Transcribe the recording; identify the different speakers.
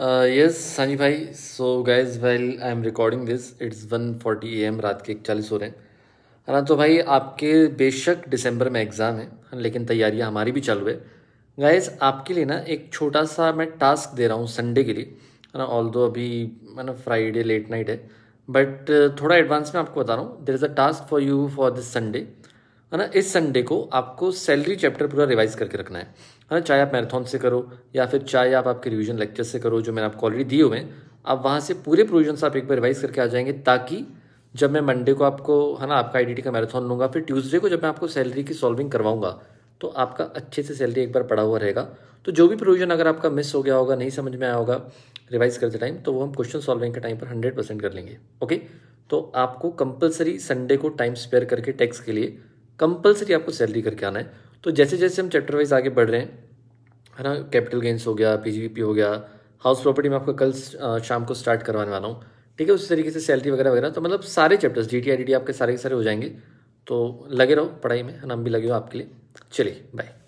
Speaker 1: yes Sani भाई so guys well I am recording this it's one forty A M रात के इकचालीस हो रहे हैं है हाँ, ना तो भाई आपके बेशक दिसंबर में एग्ज़ाम है हाँ, लेकिन तैयारियाँ हमारी भी चल रही है गाइज आपके लिए ना एक छोटा सा मैं टास्क दे रहा हूँ संडे के लिए हाँ, है ना ऑल दो अभी है ना फ्राइडे लेट नाइट है बट थोड़ा एडवांस में आपको बता रहा हूँ there is a task for you for this Sunday है ना इस संडे को आपको सैलरी चैप्टर पूरा रिवाइज करके रखना है है ना चाहे आप मैराथन से करो या फिर चाहे आप आपके रिविजन लेक्चर से करो जो मैंने आपको ऑलरेडी दिए हुए हैं आप वहाँ से पूरे प्रोविजन आप एक बार रिवाइज करके आ जाएंगे ताकि जब मैं मंडे को आपको है ना आपका आई का मैराथन लूँगा फिर ट्यूजडे को जब मैं आपको सैलरी की सॉल्विंग करवाऊंगा तो आपका अच्छे से सैलरी एक बार पड़ा हुआ रहेगा तो जो भी प्रोविजन अगर आपका मिस हो गया होगा नहीं समझ में आया होगा रिवाइज करते टाइम तो वो हम क्वेश्चन सॉल्विंग के टाइम पर हंड्रेड परसेंट कर लेंगे ओके तो आपको कंपलसरी संडे को टाइम स्पेयर करके टैक्स के लिए कंपलसरी आपको सैलरी करके आना है तो जैसे जैसे हम चैप्टर वाइज आगे बढ़ रहे हैं है ना कैपिटल गेंस हो गया पी हो गया हाउस प्रॉपर्टी में आपका कल शाम को स्टार्ट करवाने वाला हूँ ठीक है उसी तरीके से सैलरी वगैरह वगैरह तो मतलब सारे चैप्टर्स डी टी आपके सारे के सारे हो जाएंगे तो लगे रहो पढ़ाई में हम भी लगे हो आपके लिए चलिए बाय